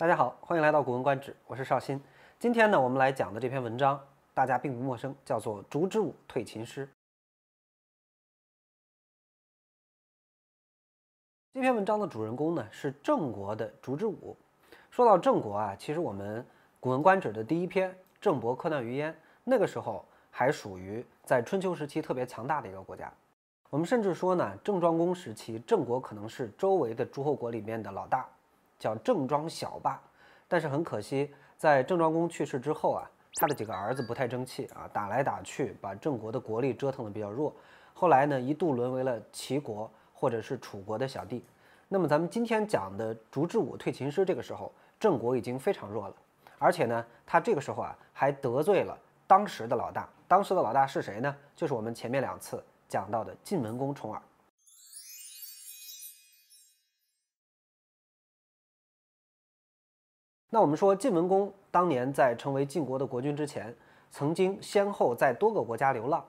大家好，欢迎来到《古文观止》，我是邵鑫。今天呢，我们来讲的这篇文章大家并不陌生，叫做《烛之武退秦师》。这篇文章的主人公呢是郑国的烛之武。说到郑国啊，其实我们《古文观止》的第一篇《郑伯克段于鄢》，那个时候还属于在春秋时期特别强大的一个国家。我们甚至说呢，郑庄公时期，郑国可能是周围的诸侯国里面的老大。叫郑庄小霸，但是很可惜，在郑庄公去世之后啊，他的几个儿子不太争气啊，打来打去，把郑国的国力折腾的比较弱。后来呢，一度沦为了齐国或者是楚国的小弟。那么咱们今天讲的烛之武退秦师这个时候，郑国已经非常弱了，而且呢，他这个时候啊，还得罪了当时的老大。当时的老大是谁呢？就是我们前面两次讲到的晋文公重耳。那我们说，晋文公当年在成为晋国的国君之前，曾经先后在多个国家流浪。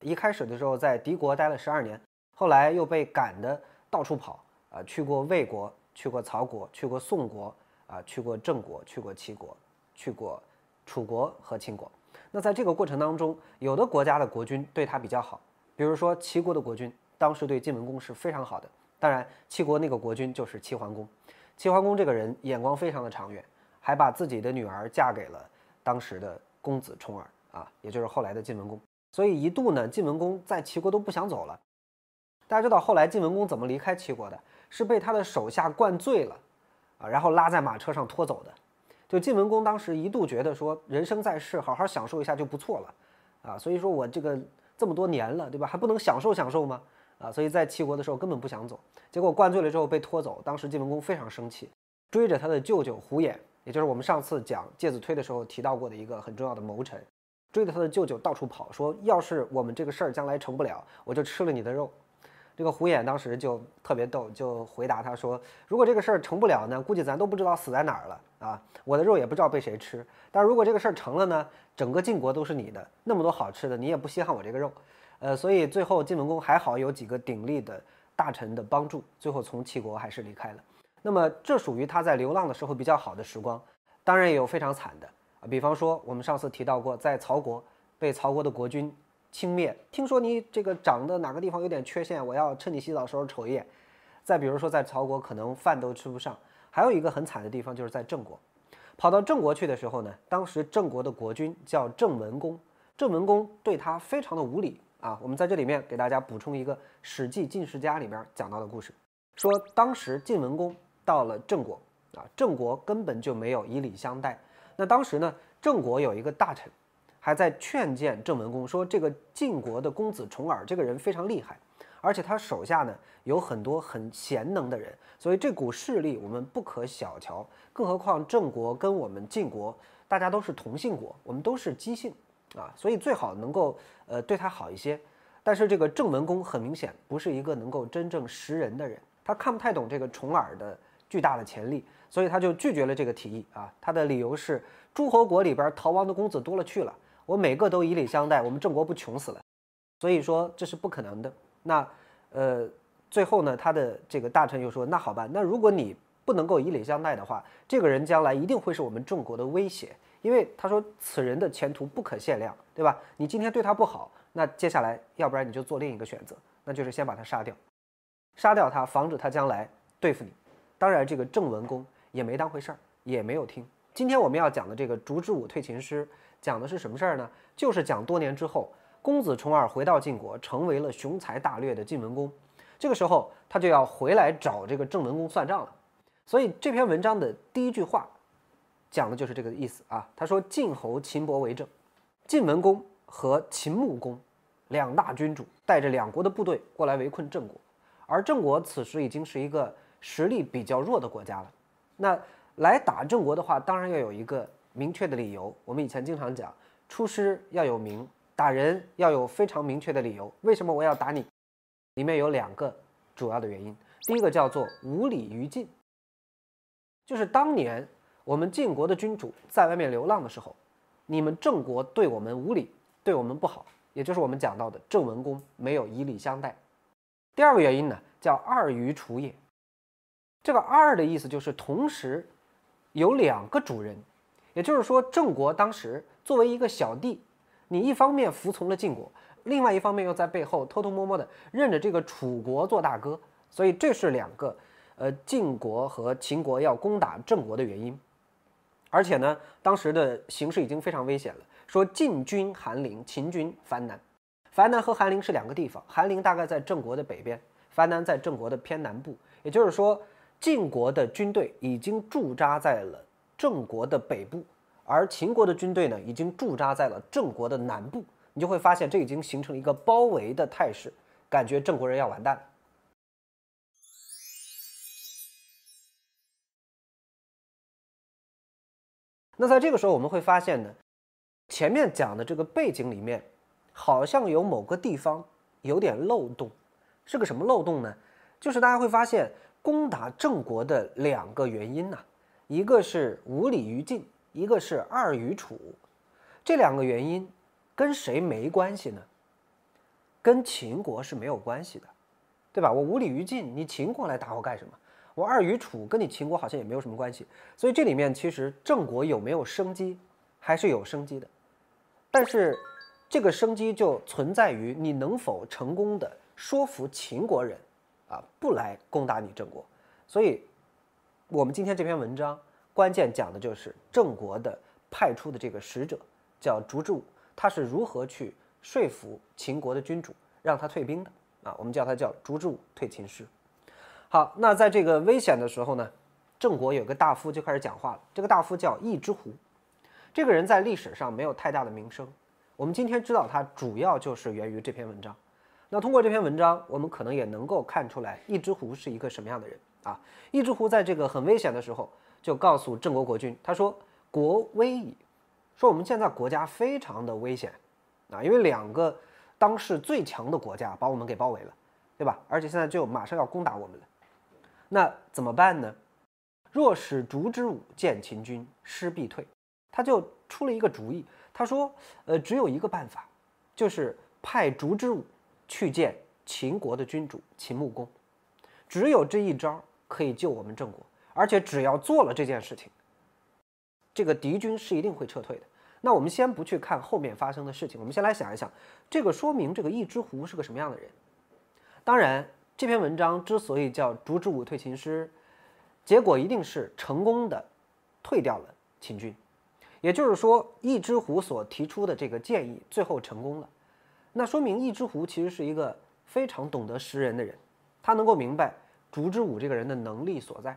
一开始的时候，在敌国待了十二年，后来又被赶的到处跑，啊，去过魏国，去过曹国，去过宋国，啊，去过郑国，去过齐国，去过楚国和秦国。那在这个过程当中，有的国家的国君对他比较好，比如说齐国的国君，当时对晋文公是非常好的。当然，齐国那个国君就是齐桓公。齐桓公这个人眼光非常的长远。还把自己的女儿嫁给了当时的公子重耳啊，也就是后来的晋文公。所以一度呢，晋文公在齐国都不想走了。大家知道后来晋文公怎么离开齐国的？是被他的手下灌醉了，啊，然后拉在马车上拖走的。就晋文公当时一度觉得说，人生在世好好享受一下就不错了，啊，所以说我这个这么多年了，对吧？还不能享受享受吗？啊，所以在齐国的时候根本不想走。结果灌醉了之后被拖走，当时晋文公非常生气，追着他的舅舅胡衍，也就是我们上次讲介子推的时候提到过的一个很重要的谋臣，追着他的舅舅到处跑，说要是我们这个事儿将来成不了，我就吃了你的肉。这个虎眼当时就特别逗，就回答他说：“如果这个事儿成不了呢，估计咱都不知道死在哪儿了啊，我的肉也不知道被谁吃。但如果这个事儿成了呢，整个晋国都是你的，那么多好吃的，你也不稀罕我这个肉。”呃，所以最后晋文公还好有几个鼎立的大臣的帮助，最后从齐国还是离开了。那么这属于他在流浪的时候比较好的时光，当然也有非常惨的啊。比方说我们上次提到过，在曹国被曹国的国君轻蔑，听说你这个长得哪个地方有点缺陷，我要趁你洗澡的时候瞅一眼。再比如说在曹国可能饭都吃不上，还有一个很惨的地方就是在郑国，跑到郑国去的时候呢，当时郑国的国君叫郑文公，郑文公对他非常的无礼啊。我们在这里面给大家补充一个《史记进士家》里边讲到的故事，说当时晋文公。到了郑国啊，郑国根本就没有以礼相待。那当时呢，郑国有一个大臣，还在劝谏郑文公说：“这个晋国的公子重耳这个人非常厉害，而且他手下呢有很多很贤能的人，所以这股势力我们不可小瞧。更何况郑国跟我们晋国大家都是同姓国，我们都是姬姓啊，所以最好能够呃对他好一些。但是这个郑文公很明显不是一个能够真正识人的人，他看不太懂这个重耳的。”巨大的潜力，所以他就拒绝了这个提议啊。他的理由是，诸侯国里边逃亡的公子多了去了，我每个都以礼相待，我们郑国不穷死了。所以说这是不可能的。那，呃，最后呢，他的这个大臣又说，那好吧，那如果你不能够以礼相待的话，这个人将来一定会是我们郑国的威胁，因为他说此人的前途不可限量，对吧？你今天对他不好，那接下来要不然你就做另一个选择，那就是先把他杀掉，杀掉他，防止他将来对付你。当然，这个郑文公也没当回事儿，也没有听。今天我们要讲的这个《烛之武退秦师》，讲的是什么事儿呢？就是讲多年之后，公子重耳回到晋国，成为了雄才大略的晋文公。这个时候，他就要回来找这个郑文公算账了。所以这篇文章的第一句话，讲的就是这个意思啊。他说：“晋侯、秦伯为政，晋文公和秦穆公两大君主带着两国的部队过来围困郑国，而郑国此时已经是一个。”实力比较弱的国家了，那来打郑国的话，当然要有一个明确的理由。我们以前经常讲，出师要有名，打人要有非常明确的理由。为什么我要打你？里面有两个主要的原因，第一个叫做无礼于晋，就是当年我们晋国的君主在外面流浪的时候，你们郑国对我们无礼，对我们不好，也就是我们讲到的郑文公没有以礼相待。第二个原因呢，叫二于楚也。这个二的意思就是同时有两个主人，也就是说郑国当时作为一个小弟，你一方面服从了晋国，另外一方面又在背后偷偷摸摸的认着这个楚国做大哥，所以这是两个，呃，晋国和秦国要攻打郑国的原因。而且呢，当时的形势已经非常危险了。说晋军韩陵，秦军樊南，樊南和韩陵是两个地方，韩陵大概在郑国的北边，樊南在郑国的偏南部，也就是说。晋国的军队已经驻扎在了郑国的北部，而秦国的军队呢，已经驻扎在了郑国的南部。你就会发现，这已经形成了一个包围的态势，感觉郑国人要完蛋。那在这个时候，我们会发现呢，前面讲的这个背景里面，好像有某个地方有点漏洞，是个什么漏洞呢？就是大家会发现。攻打郑国的两个原因呢，一个是无礼于晋，一个是二于楚，这两个原因跟谁没关系呢？跟秦国是没有关系的，对吧？我无礼于晋，你秦国来打我干什么？我二于楚，跟你秦国好像也没有什么关系。所以这里面其实郑国有没有生机，还是有生机的，但是这个生机就存在于你能否成功的说服秦国人。啊，不来攻打你郑国，所以，我们今天这篇文章关键讲的就是郑国的派出的这个使者叫烛之武，他是如何去说服秦国的君主让他退兵的啊？我们叫他叫烛之武退秦师。好，那在这个危险的时候呢，郑国有个大夫就开始讲话了。这个大夫叫易之狐，这个人在历史上没有太大的名声，我们今天知道他主要就是源于这篇文章。那通过这篇文章，我们可能也能够看出来，一只狐是一个什么样的人啊？一只狐在这个很危险的时候，就告诉郑国国君，他说：“国危矣，说我们现在国家非常的危险，啊，因为两个当时最强的国家把我们给包围了，对吧？而且现在就马上要攻打我们了，那怎么办呢？若使烛之武见秦军，师必退。”他就出了一个主意，他说：“呃，只有一个办法，就是派烛之武。”去见秦国的君主秦穆公，只有这一招可以救我们郑国，而且只要做了这件事情，这个敌军是一定会撤退的。那我们先不去看后面发生的事情，我们先来想一想，这个说明这个一之狐是个什么样的人？当然，这篇文章之所以叫烛之武退秦师，结果一定是成功的退掉了秦军，也就是说，一之狐所提出的这个建议最后成功了。那说明，一只狐其实是一个非常懂得识人的人，他能够明白竹之武这个人的能力所在，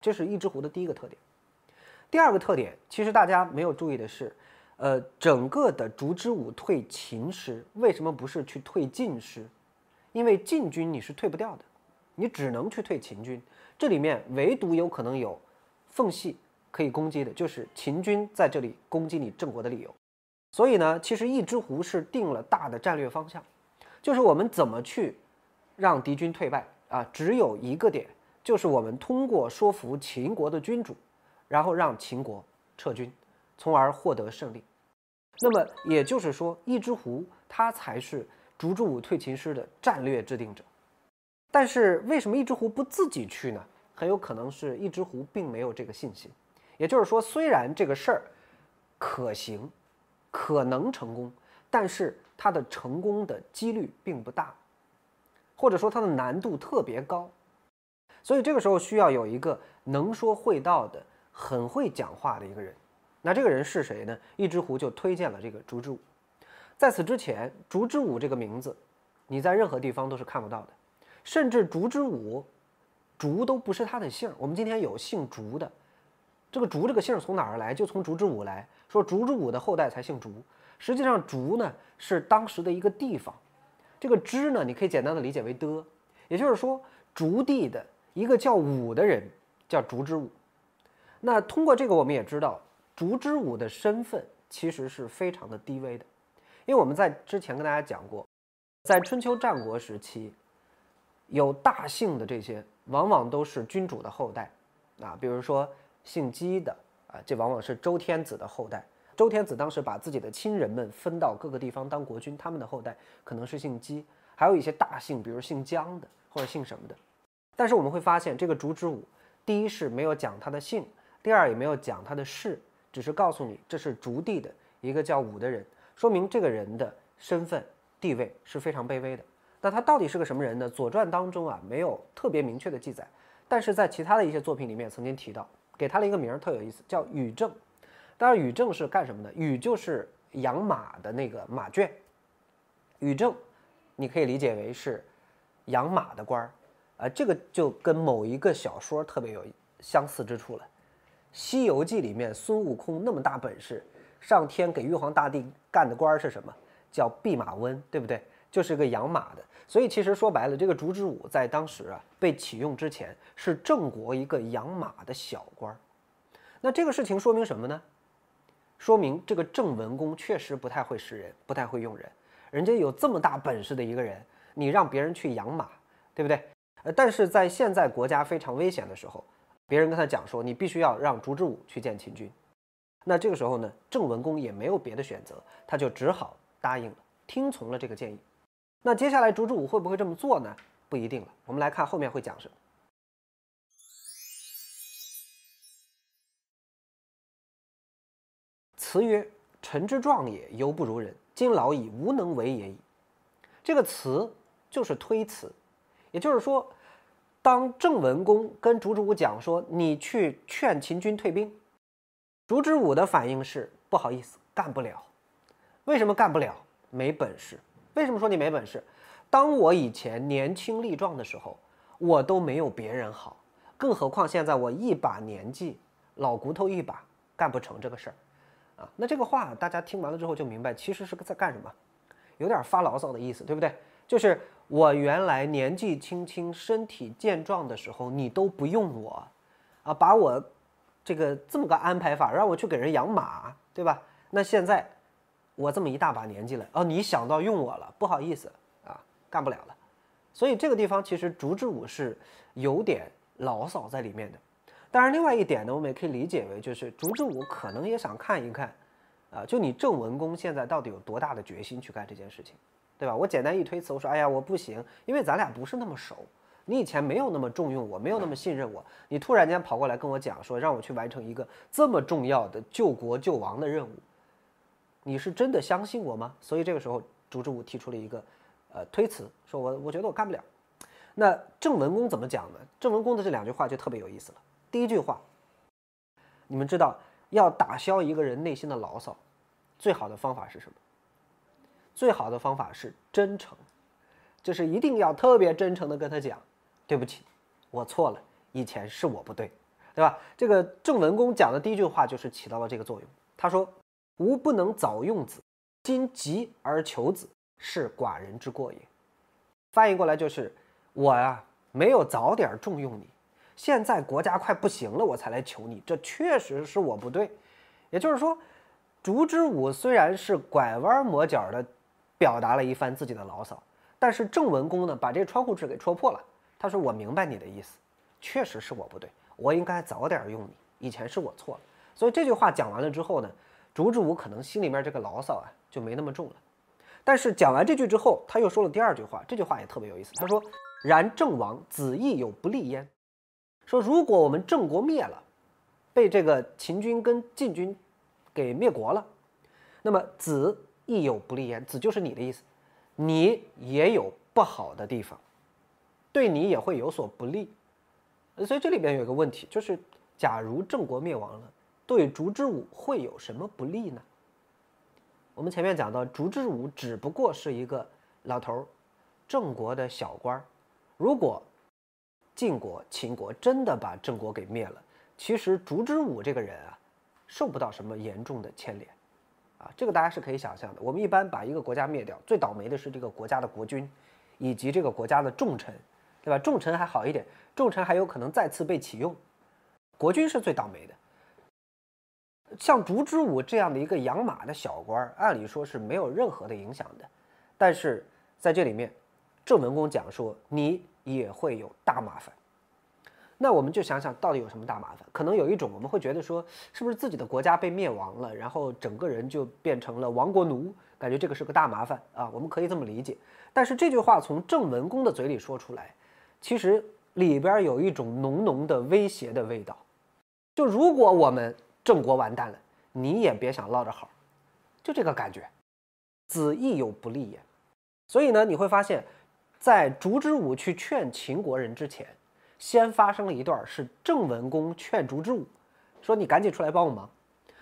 这是一只狐的第一个特点。第二个特点，其实大家没有注意的是，呃，整个的竹之武退秦师为什么不是去退晋师？因为晋军你是退不掉的，你只能去退秦军。这里面唯独有可能有缝隙可以攻击的，就是秦军在这里攻击你郑国的理由。所以呢，其实一之狐是定了大的战略方向，就是我们怎么去让敌军退败啊？只有一个点，就是我们通过说服秦国的君主，然后让秦国撤军，从而获得胜利。那么也就是说，一之狐它才是逐之武退秦师的战略制定者。但是为什么一之狐不自己去呢？很有可能是一之狐并没有这个信心。也就是说，虽然这个事儿可行。可能成功，但是它的成功的几率并不大，或者说它的难度特别高，所以这个时候需要有一个能说会道的、很会讲话的一个人。那这个人是谁呢？一只狐就推荐了这个竹之武。在此之前，竹之武这个名字，你在任何地方都是看不到的，甚至竹之武、竹都不是他的姓。我们今天有姓竹的。这个“竹”这个姓从哪儿来？就从“竹之武”来说，“竹之武”的后代才姓“竹”。实际上，“竹”呢是当时的一个地方，“这个之”呢你可以简单的理解为“的”，也就是说“竹地”的一个叫武的人叫“竹之武”。那通过这个，我们也知道“竹之武”的身份其实是非常的低微的，因为我们在之前跟大家讲过，在春秋战国时期，有大姓的这些往往都是君主的后代，啊，比如说。姓姬的啊，这往往是周天子的后代。周天子当时把自己的亲人们分到各个地方当国君，他们的后代可能是姓姬，还有一些大姓，比如姓姜的或者姓什么的。但是我们会发现，这个烛之武，第一是没有讲他的姓，第二也没有讲他的氏，只是告诉你这是烛地的一个叫武的人，说明这个人的身份地位是非常卑微的。那他到底是个什么人呢？《左传》当中啊没有特别明确的记载，但是在其他的一些作品里面曾经提到。给他了一个名儿，特有意思，叫宇正。当然，宇正是干什么的？宇就是养马的那个马圈，宇正，你可以理解为是养马的官儿。啊，这个就跟某一个小说特别有相似之处了，《西游记》里面孙悟空那么大本事，上天给玉皇大帝干的官儿是什么？叫弼马温，对不对？就是个养马的，所以其实说白了，这个烛之武在当时啊被启用之前是郑国一个养马的小官儿。那这个事情说明什么呢？说明这个郑文公确实不太会识人，不太会用人。人家有这么大本事的一个人，你让别人去养马，对不对？呃，但是在现在国家非常危险的时候，别人跟他讲说你必须要让烛之武去见秦军。那这个时候呢，郑文公也没有别的选择，他就只好答应了，听从了这个建议。那接下来烛之武会不会这么做呢？不一定了。我们来看后面会讲什么。词曰：“臣之壮也，犹不如人；今老矣，无能为也已。”这个词就是推辞，也就是说，当郑文公跟烛之武讲说你去劝秦军退兵，烛之武的反应是不好意思，干不了。为什么干不了？没本事。为什么说你没本事？当我以前年轻力壮的时候，我都没有别人好，更何况现在我一把年纪，老骨头一把，干不成这个事儿，啊，那这个话大家听完了之后就明白，其实是在干什么，有点发牢骚的意思，对不对？就是我原来年纪轻轻、身体健壮的时候，你都不用我，啊，把我这个这么个安排法，让我去给人养马，对吧？那现在。我这么一大把年纪了，哦，你想到用我了，不好意思啊，干不了了。所以这个地方其实竹之武是有点牢骚在里面的。当然，另外一点呢，我们也可以理解为就是竹之武可能也想看一看，啊，就你郑文公现在到底有多大的决心去干这件事情，对吧？我简单一推辞，我说，哎呀，我不行，因为咱俩不是那么熟，你以前没有那么重用我，没有那么信任我，你突然间跑过来跟我讲说让我去完成一个这么重要的救国救亡的任务。你是真的相信我吗？所以这个时候，朱之武提出了一个，呃，推辞，说我我觉得我干不了。那郑文公怎么讲呢？郑文公的这两句话就特别有意思了。第一句话，你们知道要打消一个人内心的牢骚，最好的方法是什么？最好的方法是真诚，就是一定要特别真诚的跟他讲，对不起，我错了，以前是我不对，对吧？这个郑文公讲的第一句话就是起到了这个作用。他说。吾不能早用子，今急而求子，是寡人之过也。翻译过来就是，我呀没有早点重用你，现在国家快不行了我才来求你，这确实是我不对。也就是说，烛之武虽然是拐弯抹角的，表达了一番自己的牢骚，但是郑文公呢把这窗户纸给戳破了。他说我明白你的意思，确实是我不对，我应该早点用你，以前是我错了。所以这句话讲完了之后呢。烛之武可能心里面这个牢骚啊就没那么重了，但是讲完这句之后，他又说了第二句话，这句话也特别有意思。他说：“然郑王子亦有不利焉。”说如果我们郑国灭了，被这个秦军跟晋军给灭国了，那么子亦有不利焉。子就是你的意思，你也有不好的地方，对你也会有所不利。所以这里边有一个问题，就是假如郑国灭亡了。对烛之武会有什么不利呢？我们前面讲到，烛之武只不过是一个老头儿，郑国的小官儿。如果晋国、秦国真的把郑国给灭了，其实烛之武这个人啊，受不到什么严重的牵连，啊，这个大家是可以想象的。我们一般把一个国家灭掉，最倒霉的是这个国家的国君以及这个国家的重臣，对吧？重臣还好一点，重臣还有可能再次被启用，国君是最倒霉的。像烛之武这样的一个养马的小官儿，按理说是没有任何的影响的，但是在这里面，郑文公讲说你也会有大麻烦。那我们就想想到底有什么大麻烦？可能有一种我们会觉得说，是不是自己的国家被灭亡了，然后整个人就变成了亡国奴，感觉这个是个大麻烦啊。我们可以这么理解。但是这句话从郑文公的嘴里说出来，其实里边有一种浓浓的威胁的味道。就如果我们。郑国完蛋了，你也别想落着好，就这个感觉。子亦有不利也。所以呢，你会发现，在烛之武去劝秦国人之前，先发生了一段是郑文公劝烛之武，说你赶紧出来帮我忙。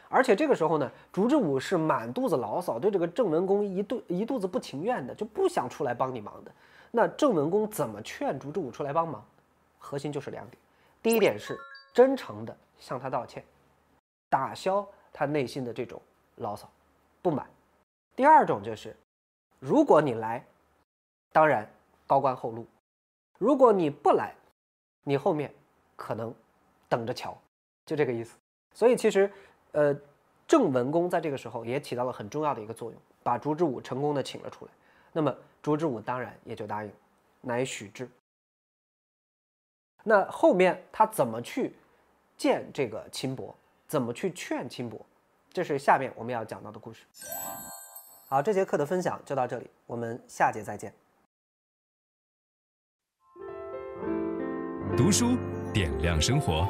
而且这个时候呢，烛之武是满肚子牢骚，对这个郑文公一肚一肚子不情愿的，就不想出来帮你忙的。那郑文公怎么劝烛之武出来帮忙？核心就是两点。第一点是真诚的向他道歉。打消他内心的这种牢骚、不满。第二种就是，如果你来，当然高官厚禄；如果你不来，你后面可能等着瞧，就这个意思。所以其实，呃，郑文公在这个时候也起到了很重要的一个作用，把朱之武成功的请了出来。那么朱之武当然也就答应，乃许之。那后面他怎么去见这个秦伯，怎么去劝轻薄？这是下面我们要讲到的故事。好，这节课的分享就到这里，我们下节再见。读书点亮生活。